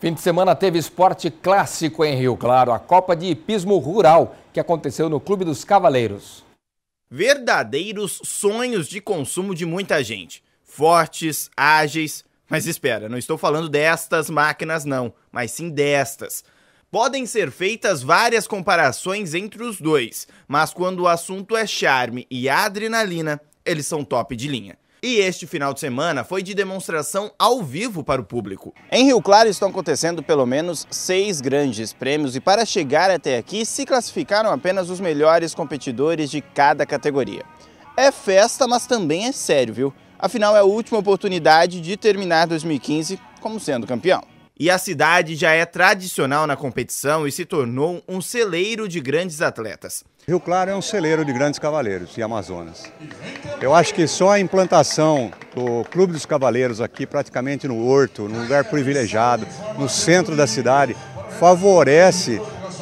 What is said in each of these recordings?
Fim de semana teve esporte clássico em Rio Claro, a Copa de Hipismo Rural, que aconteceu no Clube dos Cavaleiros. Verdadeiros sonhos de consumo de muita gente. Fortes, ágeis. Mas espera, não estou falando destas máquinas, não, mas sim destas. Podem ser feitas várias comparações entre os dois, mas quando o assunto é charme e adrenalina, eles são top de linha. E este final de semana foi de demonstração ao vivo para o público. Em Rio Claro estão acontecendo pelo menos seis grandes prêmios e para chegar até aqui se classificaram apenas os melhores competidores de cada categoria. É festa, mas também é sério, viu? Afinal, é a última oportunidade de terminar 2015 como sendo campeão e a cidade já é tradicional na competição e se tornou um celeiro de grandes atletas. Rio Claro é um celeiro de grandes cavaleiros e Amazonas. Eu acho que só a implantação do Clube dos Cavaleiros aqui, praticamente no Horto, num lugar privilegiado, no centro da cidade, favorece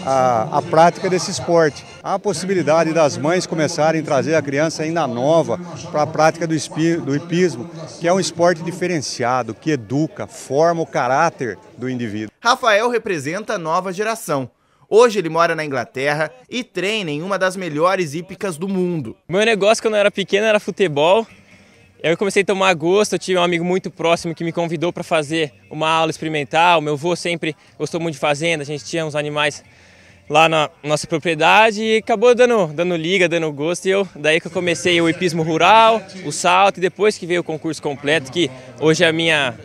a, a prática desse esporte. Há a possibilidade das mães começarem a trazer a criança ainda nova para a prática do, espi, do hipismo, que é um esporte diferenciado, que educa, forma o caráter do indivíduo. Rafael representa a nova geração. Hoje ele mora na Inglaterra e treina em uma das melhores hípicas do mundo. Meu negócio quando eu era pequeno era futebol. Eu comecei a tomar gosto, eu tive um amigo muito próximo que me convidou para fazer uma aula experimental. Meu avô sempre gostou muito de fazenda, a gente tinha uns animais lá na nossa propriedade e acabou dando, dando liga, dando gosto. E eu, daí que eu comecei o hipismo rural, o salto, e depois que veio o concurso completo, que hoje é a minha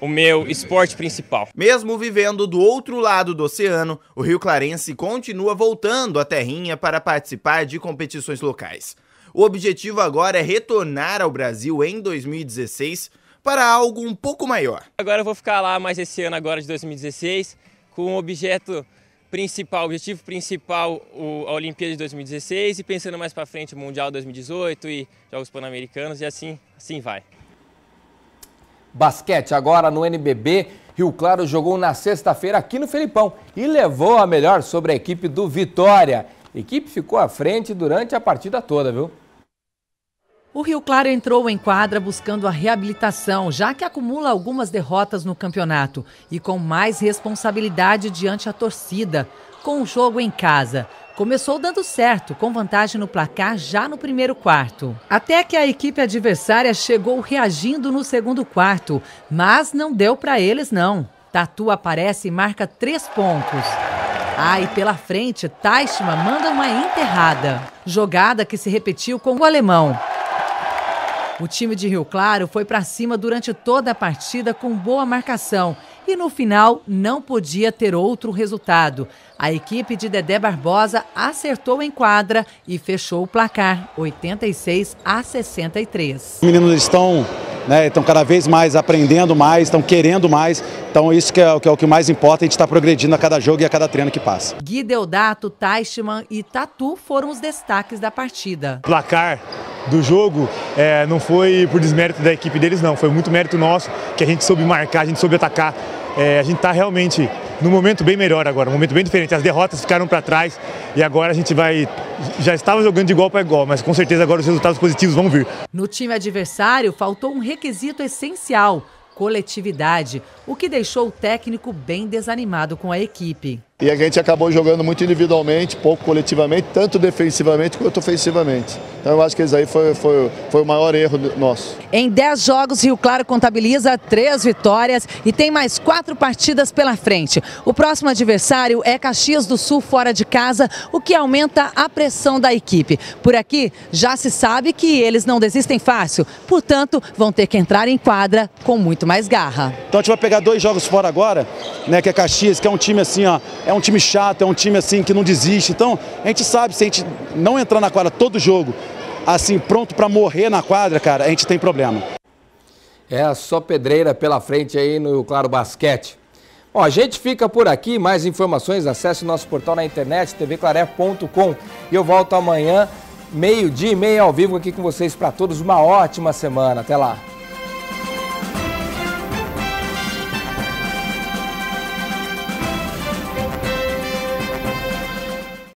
o meu esporte principal. Mesmo vivendo do outro lado do oceano, o Rio Clarense continua voltando à terrinha para participar de competições locais. O objetivo agora é retornar ao Brasil em 2016 para algo um pouco maior. Agora eu vou ficar lá mais esse ano agora de 2016 com o objeto principal, objetivo principal o, a Olimpíada de 2016 e pensando mais para frente o Mundial 2018 e Jogos Pan-Americanos e assim, assim vai. Basquete agora no NBB. Rio Claro jogou na sexta-feira aqui no Felipão e levou a melhor sobre a equipe do Vitória. A equipe ficou à frente durante a partida toda, viu? O Rio Claro entrou em quadra buscando a reabilitação, já que acumula algumas derrotas no campeonato e com mais responsabilidade diante a torcida, com o jogo em casa. Começou dando certo, com vantagem no placar já no primeiro quarto. Até que a equipe adversária chegou reagindo no segundo quarto, mas não deu para eles não. Tatu aparece e marca três pontos. Ah, e pela frente, Taichmann manda uma enterrada. Jogada que se repetiu com o alemão. O time de Rio Claro foi para cima durante toda a partida com boa marcação e no final não podia ter outro resultado. A equipe de Dedé Barbosa acertou em quadra e fechou o placar 86 a 63. Os meninos estão né, estão cada vez mais aprendendo mais, estão querendo mais. Então isso que é, que é o que mais importa, a gente está progredindo a cada jogo e a cada treino que passa. Gui Deodato, Teichmann e Tatu foram os destaques da partida. Placar do jogo é, não foi por desmérito da equipe deles, não. Foi muito mérito nosso, que a gente soube marcar, a gente soube atacar. É, a gente está realmente num momento bem melhor agora, um momento bem diferente. As derrotas ficaram para trás e agora a gente vai. Já estava jogando de igual para igual, mas com certeza agora os resultados positivos vão vir. No time adversário, faltou um requisito essencial: coletividade, o que deixou o técnico bem desanimado com a equipe. E a gente acabou jogando muito individualmente, pouco coletivamente, tanto defensivamente quanto ofensivamente. Então eu acho que isso aí foi, foi, foi o maior erro nosso. Em 10 jogos, Rio Claro contabiliza 3 vitórias e tem mais 4 partidas pela frente. O próximo adversário é Caxias do Sul fora de casa, o que aumenta a pressão da equipe. Por aqui, já se sabe que eles não desistem fácil, portanto, vão ter que entrar em quadra com muito mais garra. Então a gente vai pegar dois jogos fora agora, né, que é Caxias, que é um time assim, ó, é um time chato, é um time assim que não desiste. Então, a gente sabe, se a gente não entrar na quadra todo jogo, assim, pronto para morrer na quadra, cara, a gente tem problema. É só pedreira pela frente aí no Claro Basquete. Bom, a gente fica por aqui. Mais informações, acesse o nosso portal na internet, tvclaré.com. E eu volto amanhã, meio-dia e ao vivo aqui com vocês para todos. Uma ótima semana. Até lá.